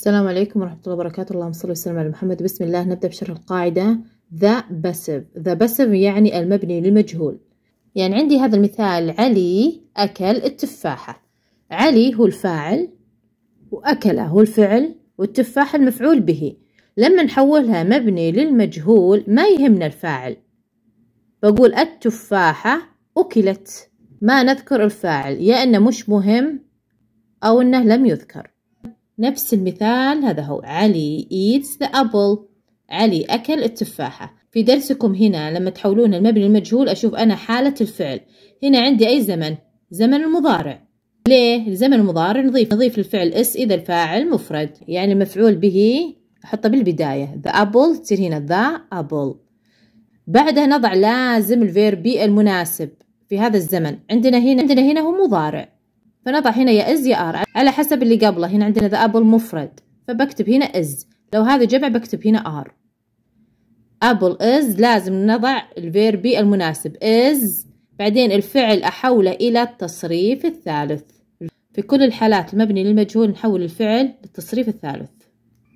السلام عليكم ورحمة الله وبركاته اللهم صل وسلم على محمد بسم الله نبدأ بشرح القاعدة ذا بسب ذا بسب يعني المبني للمجهول يعني عندي هذا المثال علي أكل التفاحة علي هو الفاعل وأكله هو الفعل والتفاحة المفعول به لما نحولها مبني للمجهول ما يهمنا الفاعل بقول التفاحة أكلت ما نذكر الفاعل يا إنه مش مهم أو إنه لم يذكر نفس المثال هذا هو علي eats the apple علي أكل التفاحة في درسكم هنا لما تحولون المبني المجهول أشوف أنا حالة الفعل هنا عندي أي زمن زمن المضارع ليه؟ زمن المضارع نضيف نضيف الفعل اس إذا الفاعل مفرد يعني المفعول به أحطه بالبداية the apple تصير هنا the apple بعدها نضع لازم بي المناسب في هذا الزمن عندنا هنا عندنا هنا هو مضارع فنضع هنا يا إز يا آر على حسب اللي قبله هنا عندنا ذا أبل مفرد فبكتب هنا إز لو هذا جمع بكتب هنا آر أبل إز لازم نضع الفيربي المناسب إز بعدين الفعل أحوله إلى التصريف الثالث في كل الحالات المبني للمجهول نحول الفعل للتصريف الثالث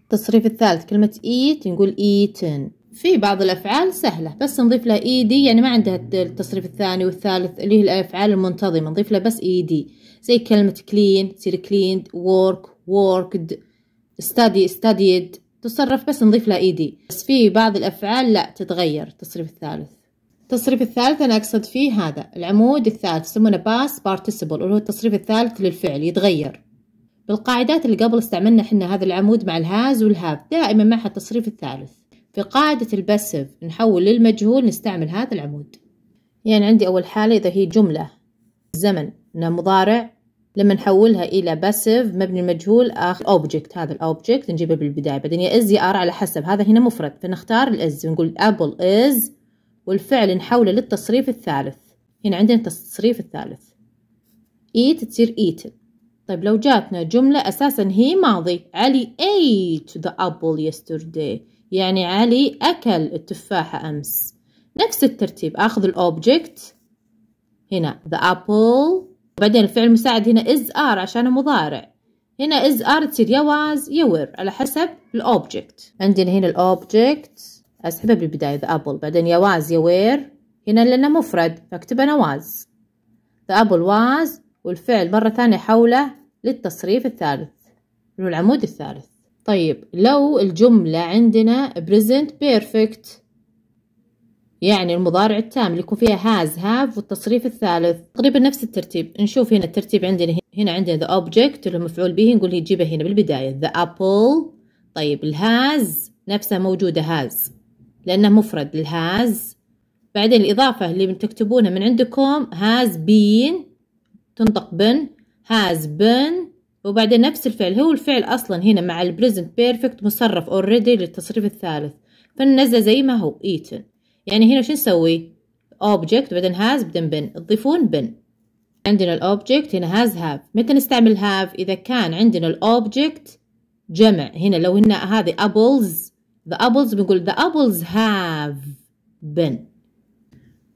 التصريف الثالث كلمة eat نقول eaten في بعض الأفعال سهلة بس نضيف لها ed يعني ما عندها التصريف الثاني والثالث اللي هي الأفعال المنتظمة نضيف لها بس ed زي كلمة كلين تصير كليند work worked study studied تصرف بس نضيف لها ايدي بس في بعض الافعال لا تتغير التصريف الثالث التصريف الثالث انا اقصد فيه هذا العمود الثالث يسمونه past participle اللي هو التصريف الثالث للفعل يتغير بالقاعدات اللي قبل استعملنا احنا هذا العمود مع الهاز والهاف دائما معها التصريف الثالث في قاعدة الباسيف نحول للمجهول نستعمل هذا العمود يعني عندي أول حالة إذا هي جملة زمن مضارع لما نحولها الى باسيف مبني المجهول اخر اوبجكت هذا الاوبجكت نجيبه بالبدايه بعدين يا از يا ار على حسب هذا هنا مفرد فنختار الاز ونقول ابل از والفعل نحوله للتصريف الثالث هنا عندنا التصريف الثالث ايت تصير ايت طيب لو جاتنا جملة أساسا هي ماضي علي ate the apple yesterday يعني علي أكل التفاحة أمس نفس الترتيب أخذ الأوبجكت هنا the apple وبعدين الفعل المساعد هنا is are عشان مضارع هنا is are تصير يا was يا were على حسب الأوبجكت عندنا هنا الأوبجكت أسحبها بالبداية the apple بعدين يا was يا were هنا لأنه مفرد فأكتب أنا was the apple was والفعل مرة ثانية حوله للتصريف الثالث اللي هو العمود الثالث طيب لو الجملة عندنا present perfect يعني المضارع التام اللي يكون فيها هاز هاف والتصريف الثالث تقريبا نفس الترتيب نشوف هنا الترتيب عندنا هنا عندنا the object اللي هو مفعول به نقول يجيبه هنا بالبداية the apple طيب الهاز نفسها موجودة هاز لأنه مفرد الهاز بعدين الإضافة اللي تكتبونها من عندكم هاز بين تنطق بن هاز بن وبعدين نفس الفعل هو الفعل أصلا هنا مع البريزنت بيرفكت مصرف اوريدي للتصريف الثالث فننزل زي ما هو eaten يعني هنا شو نسوي object بعدين has بعدين بن تضيفون بن عندنا الاوبجكت هنا has have متى نستعمل have اذا كان عندنا الاوبجكت جمع هنا لو هنا هذه apples the apples بنقول the apples have been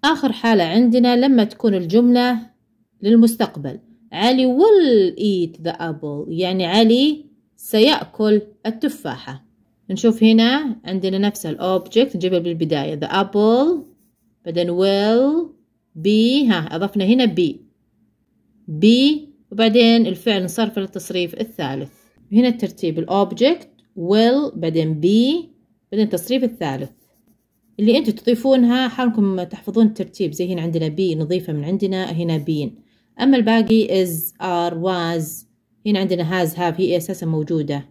آخر حالة عندنا لما تكون الجملة للمستقبل علي will eat the apple يعني علي سيأكل التفاحة نشوف هنا عندنا نفس الأوبجكت نجيبها بالبداية the apple بعدين will be ها أضفنا هنا be be وبعدين الفعل نصرف للتصريف الثالث هنا الترتيب الأوبجكت will بعدين be بعدين التصريف الثالث اللي انتم تضيفونها حالكم تحفظون الترتيب زي هنا عندنا بي نضيفها من عندنا هنا بين أما الباقي is are was هنا عندنا has have هي أساسا موجودة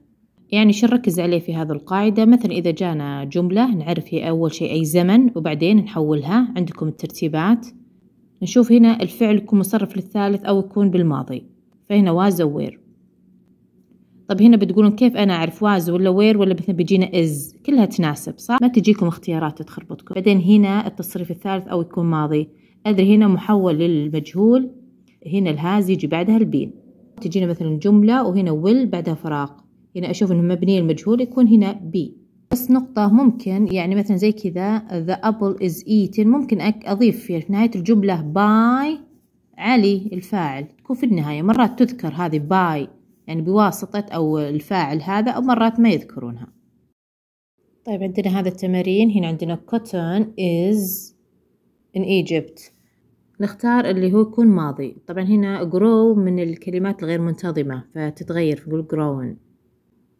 يعني شو نركز عليه في هذه القاعدة مثلا إذا جانا جملة نعرف هي أول شيء أي زمن وبعدين نحولها عندكم الترتيبات نشوف هنا الفعل يكون مصرف للثالث أو يكون بالماضي فهنا واز أو وير طب هنا بتقولون كيف أنا أعرف واز ولا وير ولا مثلا بيجينا إز كلها تناسب صح ما تجيكم اختيارات تخربطكم بعدين هنا التصريف الثالث أو يكون ماضي أدري هنا محول للمجهول هنا الهاز يجي بعدها البين تجينا مثلا جملة وهنا will بعدها فراغ هنا يعني أشوف إنه مبنية المجهول يكون هنا بي بس نقطة ممكن يعني مثلا زي كذا the apple is eaten ممكن أضيف في نهاية الجملة by علي الفاعل تكون في النهاية مرات تذكر هذه by يعني بواسطة أو الفاعل هذا أو مرات ما يذكرونها طيب عندنا هذا التمارين هنا عندنا cotton is in Egypt نختار اللي هو يكون ماضي طبعا هنا grow من الكلمات الغير منتظمة فتتغير فنقول grown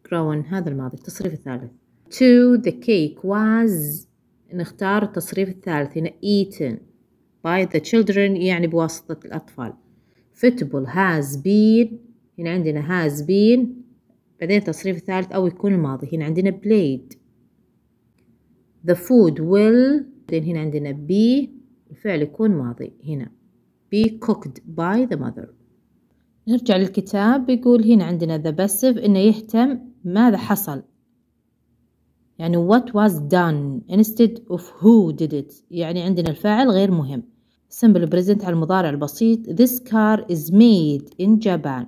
brown هذا الماضي التصريف الثالث to the cake was نختار التصريف الثالث هنا eaten by the children يعني بواسطة الأطفال football has been هنا عندنا has been بعدين التصريف الثالث أو يكون الماضي هنا عندنا played the food will بعدين هنا عندنا be الفعل يكون ماضي هنا be cooked by the mother نرجع للكتاب يقول هنا عندنا the passive إنه يهتم ماذا حصل يعني what was done instead of who did it يعني عندنا الفاعل غير مهم simple present على المضارع البسيط this car is made in Japan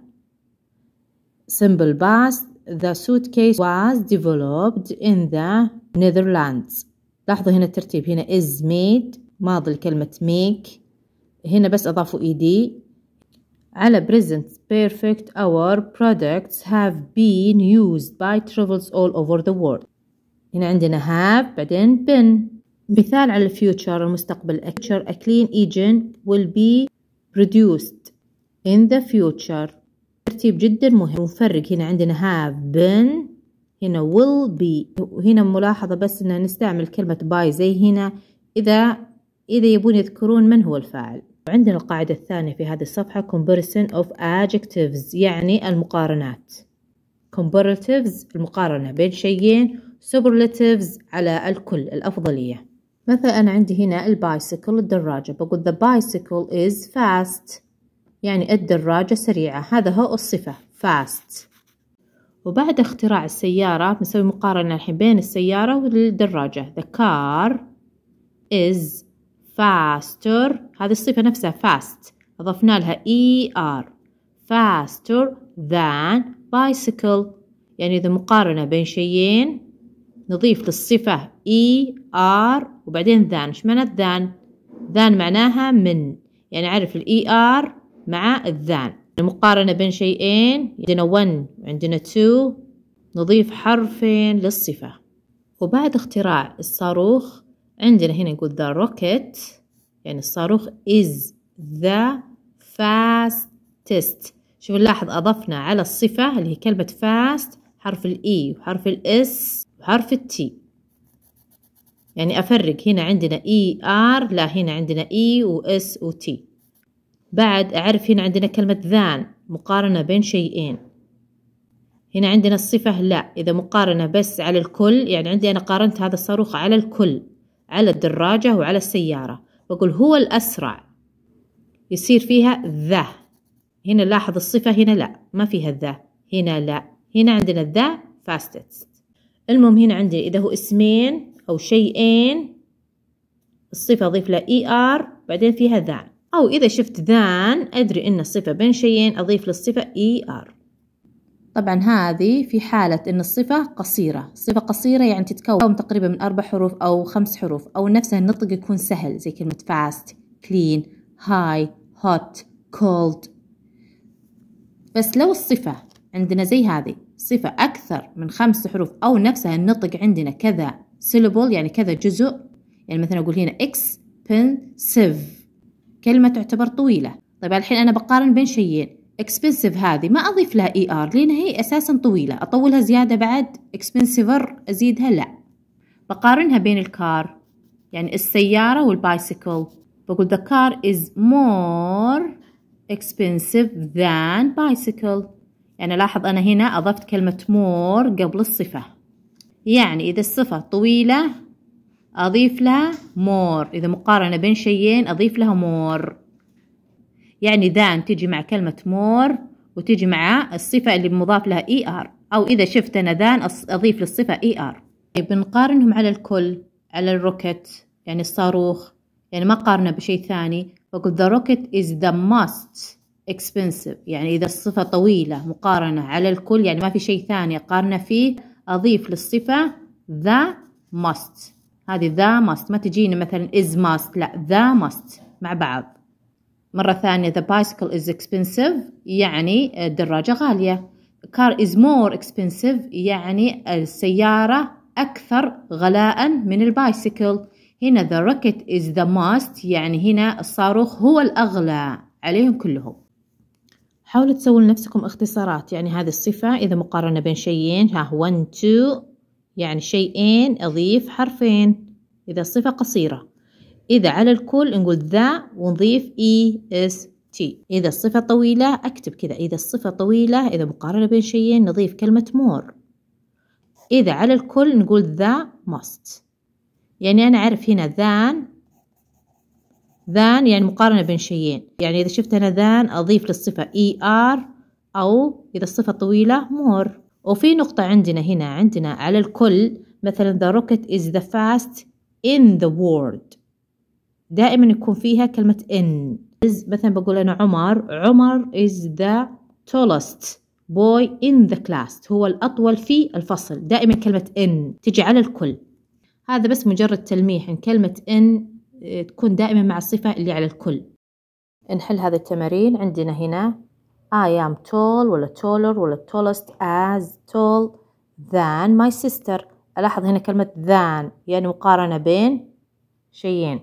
simple past the suitcase was developed in the Netherlands لاحظوا هنا الترتيب هنا is made ماضي لكلمة make هنا بس أضافوا ed على present perfect our products have been used by travels all over the world هنا عندنا have بعدين been مثال على future المستقبل a clean agent will be produced in the future ترتيب جدا مهم ونفرق هنا عندنا have been هنا will be هنا ملاحظة بس ان نستعمل كلمة by زي هنا اذا اذا يبون يذكرون من هو الفاعل عندنا القاعدة الثانية في هذه الصفحة comparison of adjectives يعني المقارنات comparatives المقارنة بين شيئين superlatives على الكل الأفضلية مثلا أنا عندي هنا البايسيكل الدراجة بقول the bicycle is fast يعني الدراجة سريعة هذا هو الصفة fast وبعد اختراع السيارة بنسوي مقارنة الحين بين السيارة والدراجة the car is faster هذه الصفة نفسها fast أضفنا لها er faster than bicycle يعني إذا مقارنة بين شيئين نضيف للصفة er وبعدين than إيش معنى than than معناها من يعني عرف ال er مع than المقارنة يعني بين شيئين عندنا one وعندنا two نضيف حرفين للصفة وبعد اختراع الصاروخ عندنا هنا نقول the rocket يعني الصاروخ is the fastest شوف نلاحظ أضفنا على الصفة اللي هي كلمة fast حرف E وحرف S وحرف T يعني أفرق هنا عندنا E R لا هنا عندنا e S و وتي بعد أعرف هنا عندنا كلمة than مقارنة بين شيئين هنا عندنا الصفة لا إذا مقارنة بس على الكل يعني عندي أنا قارنت هذا الصاروخ على الكل على الدراجة وعلى السيارة بقول هو الأسرع يصير فيها ذا هنا لاحظ الصفة هنا لا ما فيها ذا هنا لا هنا عندنا ذا fastest المهم هنا عندي إذا هو اسمين أو شيئين الصفة أضيف لها اي e ار بعدين فيها ذان أو إذا شفت ذان أدري إن الصفة بين شيئين أضيف للصفة اي e ار طبعا هذه في حالة أن الصفة قصيرة صفة قصيرة يعني تتكون تقريبا من أربع حروف أو خمس حروف أو نفسها النطق يكون سهل زي كلمة fast, clean, high, hot, cold بس لو الصفة عندنا زي هذه صفة أكثر من خمس حروف أو نفسها النطق عندنا كذا syllable يعني كذا جزء يعني مثلا أقول هنا expensive كلمة تعتبر طويلة طيب الحين أنا بقارن بين شيئين اكسبنسيف هذه ما اضيف لها اي e ار لان هي اساسا طويله اطولها زياده بعد اكسبنسيفر ازيدها لا بقارنها بين الكار يعني السياره والبايسيكل بقول the car is more expensive than bicycle يعني لاحظ أنا هنا أضفت كلمة more قبل الصفة يعني إذا الصفة طويلة أضيف لها more إذا مقارنة بين شيئين أضيف لها more يعني ذان تيجي مع كلمة مور وتيجي مع الصفة اللي مضاف لها اي ار او اذا شفت انا ذان اضيف للصفة اي ار طيب على الكل على الروكت يعني الصاروخ يعني ما قارنا بشيء ثاني فقلت the rocket is the most expensive يعني إذا الصفة طويلة مقارنة على الكل يعني ما في شيء ثاني أقارنه فيه أضيف للصفة the must هذه the must ما تجيني مثلا is must لا the must مع بعض مرة ثانية the bicycle is expensive يعني آه, الدراجة غالية car is more expensive يعني السيارة أكثر غلاء من البايسيكل هنا the rocket is the most يعني هنا الصاروخ هو الأغلى عليهم كلهم حاولوا تسووا لنفسكم اختصارات يعني هذه الصفة إذا مقارنة بين شيئين ها one two يعني شيئين أضيف حرفين إذا الصفة قصيرة إذا على الكل نقول ذا ونضيف إي إس تي إذا الصفة طويلة أكتب كذا إذا الصفة طويلة إذا مقارنة بين شيئين نضيف كلمة مور إذا على الكل نقول ذا ماست يعني أنا أعرف هنا ذان ذان يعني مقارنة بين شيئين يعني إذا شفت أنا ذان أضيف للصفة إي e آر أو إذا الصفة طويلة مور وفي نقطة عندنا هنا عندنا على الكل مثلا the rocket is the fast in the world دائما يكون فيها كلمة إن مثلا بقول أنا عمر عمر is the tallest boy in the class هو الأطول في الفصل دائما كلمة إن تجي على الكل هذا بس مجرد تلميح إن كلمة إن آه، تكون دائما مع الصفة اللي على الكل نحل هذه التمارين عندنا هنا I am tall ولا taller ولا tallest as tall than my sister ألاحظ هنا كلمة than يعني مقارنة بين شيئين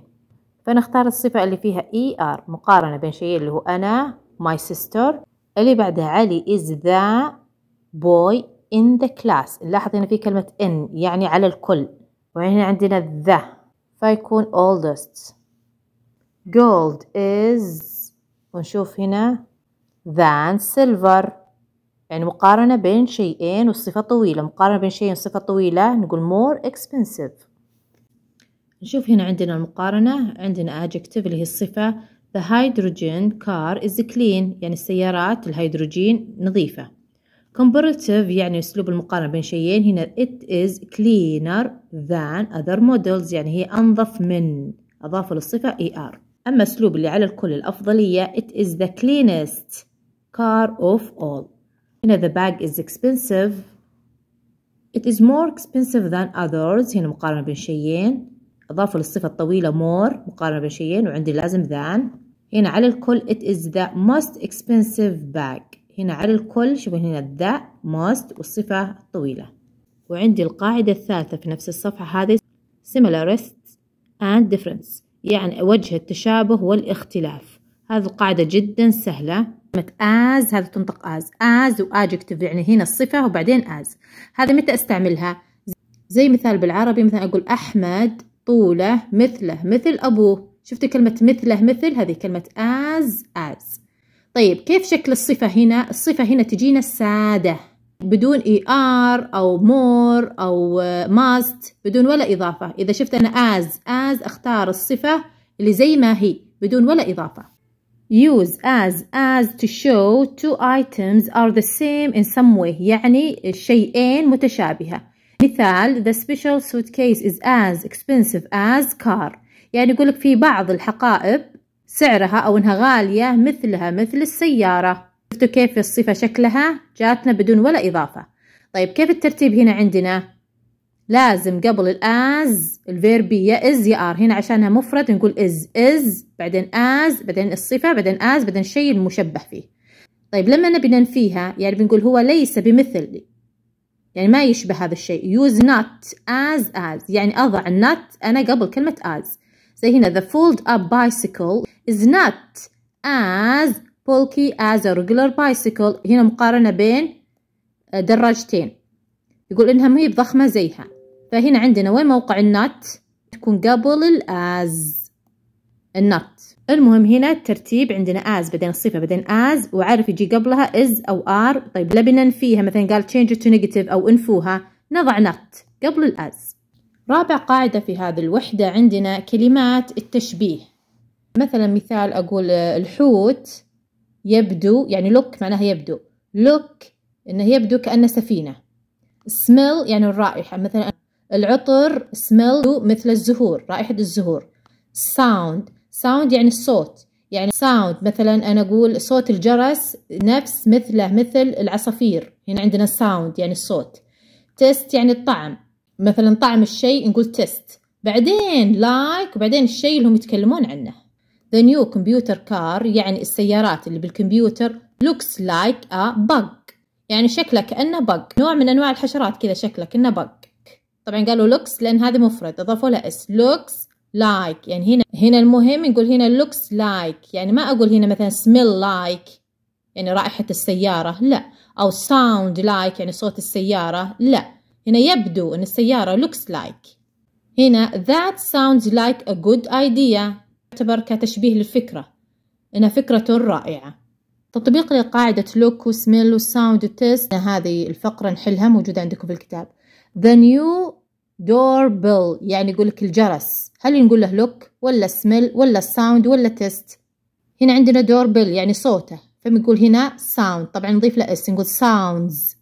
فنختار الصفة اللي فيها اي e ار مقارنة بين شيء اللي هو أنا ماي سيستر اللي بعدها علي إز ذا بوي إن ذا كلاس نلاحظ هنا في كلمة إن يعني على الكل وهنا عندنا ذا فيكون oldest gold is ونشوف هنا than silver يعني مقارنة بين شيئين والصفة طويلة مقارنة بين شيئين وصفة طويلة نقول more expensive نشوف هنا عندنا المقارنة عندنا adjective اللي هي الصفة the hydrogen car is clean يعني السيارات الهيدروجين نظيفة comparative يعني أسلوب المقارنة بين شيئين هنا it is cleaner than other models يعني هي أنظف من أضافوا للصفة er أما أسلوب اللي على الكل الأفضلية it is the cleanest car of all هنا the bag is expensive it is more expensive than others هنا مقارنة بين شيئين أضافوا للصفة الطويلة more مقارنة بين شيئين وعندي لازم than هنا على الكل it is the most expensive bag هنا على الكل شوفوا هنا the most والصفة الطويلة وعندي القاعدة الثالثة في نفس الصفحة هذه similarities and difference يعني وجه التشابه والاختلاف هذه القاعدة جدا سهلة كلمة as هذا تنطق as as و adjective يعني هنا الصفة وبعدين as هذا متى استعملها زي مثال بالعربي مثلا أقول أحمد طوله مثله مثل أبوه شفت كلمة مثله مثل هذه كلمة as as طيب كيف شكل الصفة هنا الصفة هنا تجينا سادة بدون اي e ار او مور او ماست بدون ولا اضافه اذا شفت انا از از اختار الصفه اللي زي ما هي بدون ولا اضافه use as as to show two items are the same in some way يعني الشيئين متشابهه مثال the special suitcase is as expensive as car يعني يقول لك في بعض الحقائب سعرها أو إنها غالية مثلها مثل السيارة شفتوا كيف الصفة شكلها جاتنا بدون ولا إضافة طيب كيف الترتيب هنا عندنا لازم قبل الآز الفيرب يا إز يا آر هنا عشانها مفرد نقول إز إز بعدين آز بعدين الصفة بعدين آز بعدين الشيء المشبه فيه طيب لما نبي ننفيها يعني بنقول هو ليس بمثل يعني ما يشبه هذا الشيء use not as as يعني أضع not أنا قبل كلمة as زي هنا the fold up bicycle is not as bulky as a regular bicycle هنا مقارنة بين دراجتين يقول إنها ما هي بضخمة زيها فهنا عندنا وين موقع النات تكون قبل الأز النط المهم هنا الترتيب عندنا as بعدين الصفة بعدين as وعارف يجي قبلها is أو are طيب لبنا نفيها مثلا قال change to negative أو انفوها نضع not قبل الأز رابع قاعدة في هذه الوحدة عندنا كلمات التشبيه مثلا مثال أقول آه، الحوت يبدو يعني look معناها يبدو look إنه يبدو كأنه سفينة smell يعني الرائحة مثلا العطر smell مثل الزهور رائحة الزهور sound ساوند يعني الصوت يعني ساوند مثلا أنا أقول صوت الجرس نفس مثله مثل العصافير هنا عندنا ساوند يعني الصوت تيست يعني الطعم مثلا طعم الشيء نقول تيست بعدين لايك like وبعدين الشيء اللي هم يتكلمون عنه The new computer car يعني السيارات اللي بالكمبيوتر looks like a bug يعني شكله كأنه بق نوع من أنواع الحشرات كذا شكله كأنه بق طبعا قالوا looks لأن هذا مفرد أضافوا له اس looks لايك like. يعني هنا هنا المهم نقول هنا looks like يعني ما أقول هنا مثلا smell like يعني رائحة السيارة لا أو sound like يعني صوت السيارة لا هنا يبدو أن السيارة looks like هنا that sounds like a good idea يعتبر كتشبيه للفكرة إنها فكرة رائعة تطبيق لقاعدة look و smell و sound و test هذه الفقرة نحلها موجودة عندكم في الكتاب the new دور بيل يعني يقول لك الجرس هل نقول له لوك ولا سميل ولا ساوند ولا تيست هنا عندنا دور بيل يعني صوته فبنقول هنا ساوند طبعا نضيف له اس نقول ساوندز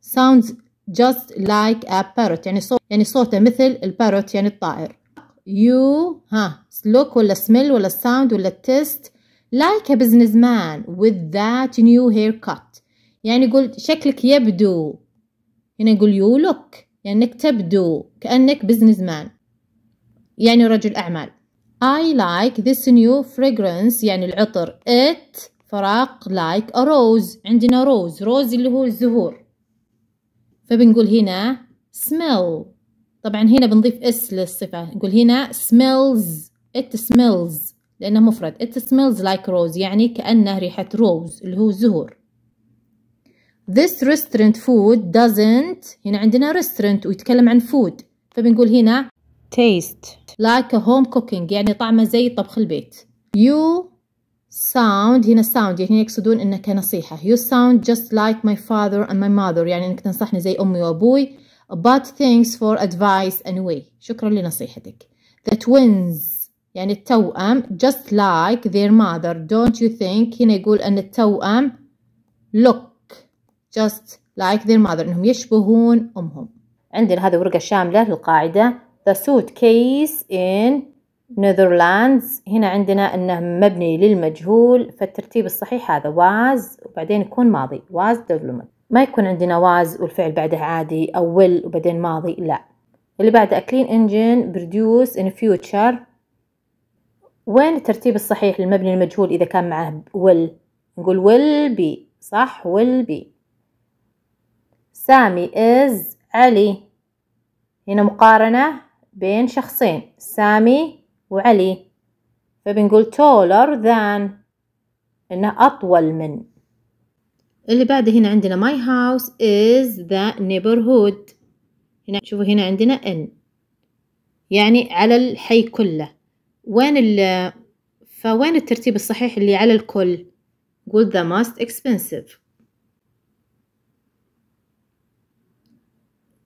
ساوندز just like a parrot يعني صوت يعني صوته مثل الباروت يعني الطائر يو ها لوك ولا سمل ولا ساوند ولا ا like a وذ with that new haircut يعني يقول شكلك يبدو هنا نقول يو لوك لأنك يعني انك تبدو كأنك بزنس مان يعني رجل أعمال I like this new fragrance يعني العطر it فراق like a rose عندنا روز روز اللي هو الزهور فبنقول هنا smell طبعا هنا بنضيف اس للصفة نقول هنا smells it smells لأنه مفرد it smells like rose يعني كأنه ريحة روز اللي هو الزهور this restaurant food doesn't هنا عندنا restaurant ويتكلم عن food فبنقول هنا taste like a home cooking يعني طعمه زي طبخ البيت you sound هنا sound يعني يقصدون إنك نصيحة. you sound just like my father and my mother يعني انك تنصحني زي امي وابوي but thanks for advice anyway شكرا لنصيحتك the twins يعني التوأم just like their mother don't you think هنا يقول ان التوأم look just like their mother إنهم يشبهون أمهم عندنا هذه ورقة شاملة للقاعدة the suitcase in Netherlands هنا عندنا أنه مبني للمجهول فالترتيب الصحيح هذا was وبعدين يكون ماضي was development ما يكون عندنا was والفعل بعده عادي أو will وبعدين ماضي لا اللي بعده a clean engine produce in future وين الترتيب الصحيح للمبني المجهول إذا كان معه will نقول will be صح will be سامي is علي هنا مقارنة بين شخصين سامي وعلي فبنقول taller than إنه أطول من اللي بعده هنا عندنا my house is the neighborhood هنا شوفوا هنا عندنا in يعني على الحي كله وين ال فوين الترتيب الصحيح اللي على الكل قول the most expensive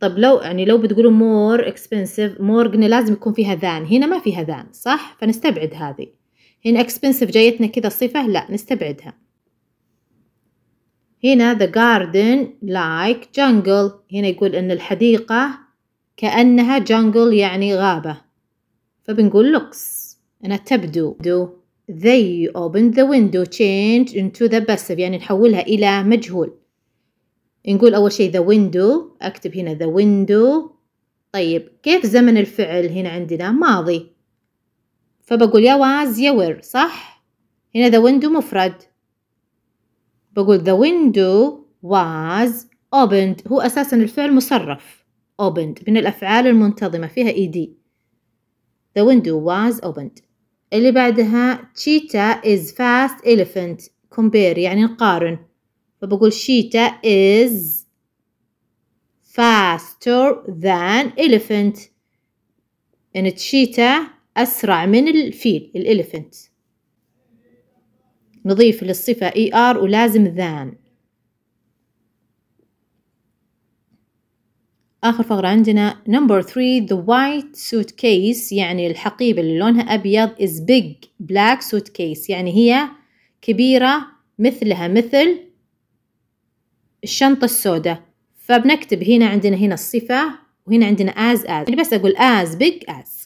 طب لو يعني لو بتقولوا مور اكسبنسيف مور قلنا لازم يكون فيها ذان هنا ما فيها ذان صح فنستبعد هذه هنا اكسبنسيف جايتنا كذا صفه لا نستبعدها هنا the garden like jungle هنا يقول ان الحديقة كأنها jungle يعني غابة فبنقول looks أنا تبدو they opened the window change into the passive يعني نحولها إلى مجهول نقول أول شيء the window أكتب هنا the window طيب كيف زمن الفعل هنا عندنا ماضي فبقول يا was يا were صح هنا the window مفرد بقول the window was opened هو أساسا الفعل مصرف opened من الأفعال المنتظمة فيها ed the window was opened اللي بعدها cheetah is fast elephant compare يعني نقارن فبقول شيتا is faster than elephant إن يعني الشيتا أسرع من الفيل الإليفنت نضيف للصفة er ولازم ذان آخر فقرة عندنا number three the white suitcase يعني الحقيبة اللي لونها أبيض is big black suitcase يعني هي كبيرة مثلها مثل الشنطة السوداء فبنكتب هنا عندنا هنا الصفة وهنا عندنا as as يعني بس أقول as big as